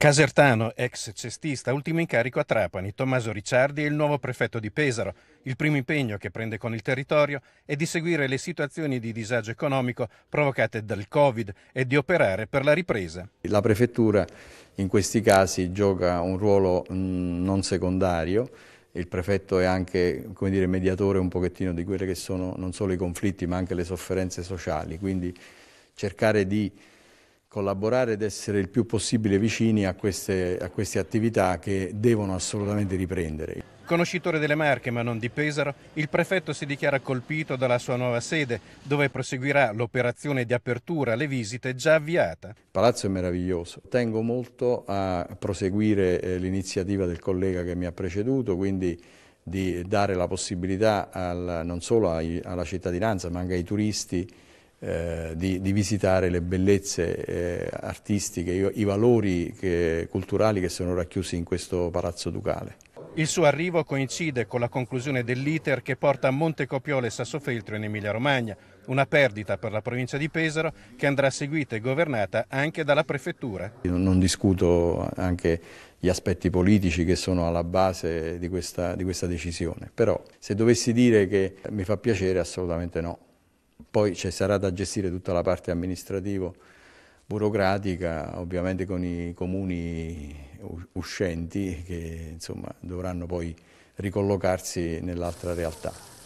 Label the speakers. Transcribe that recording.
Speaker 1: Casertano, ex cestista, ultimo incarico a Trapani, Tommaso Ricciardi è il nuovo prefetto di Pesaro. Il primo impegno che prende con il territorio è di seguire le situazioni di disagio economico provocate dal Covid e di operare per la ripresa.
Speaker 2: La prefettura in questi casi gioca un ruolo mm, non secondario, il prefetto è anche dire, mediatore un pochettino di quelle che sono non solo i conflitti ma anche le sofferenze sociali, quindi cercare di collaborare ed essere il più possibile vicini a queste, a queste, attività che devono assolutamente riprendere.
Speaker 1: Conoscitore delle Marche ma non di Pesaro, il prefetto si dichiara colpito dalla sua nuova sede dove proseguirà l'operazione di apertura alle visite già avviata. Il
Speaker 2: palazzo è meraviglioso, tengo molto a proseguire eh, l'iniziativa del collega che mi ha preceduto, quindi di dare la possibilità al, non solo alla cittadinanza ma anche ai turisti eh, di, di, visitare le bellezze eh, artistiche, i, i valori che, culturali che sono racchiusi in questo palazzo ducale.
Speaker 1: Il suo arrivo coincide con la conclusione dell'iter che porta a Montecopiole e Sassofeltro in Emilia-Romagna, una perdita per la provincia di Pesaro che andrà seguita e governata anche dalla prefettura.
Speaker 2: non discuto anche gli aspetti politici che sono alla base di questa, di questa decisione, però se dovessi dire che mi fa piacere assolutamente no. Poi ci sarà da gestire tutta la parte amministrativa burocratica, ovviamente con i comuni uscenti che insomma, dovranno poi ricollocarsi nell'altra realtà.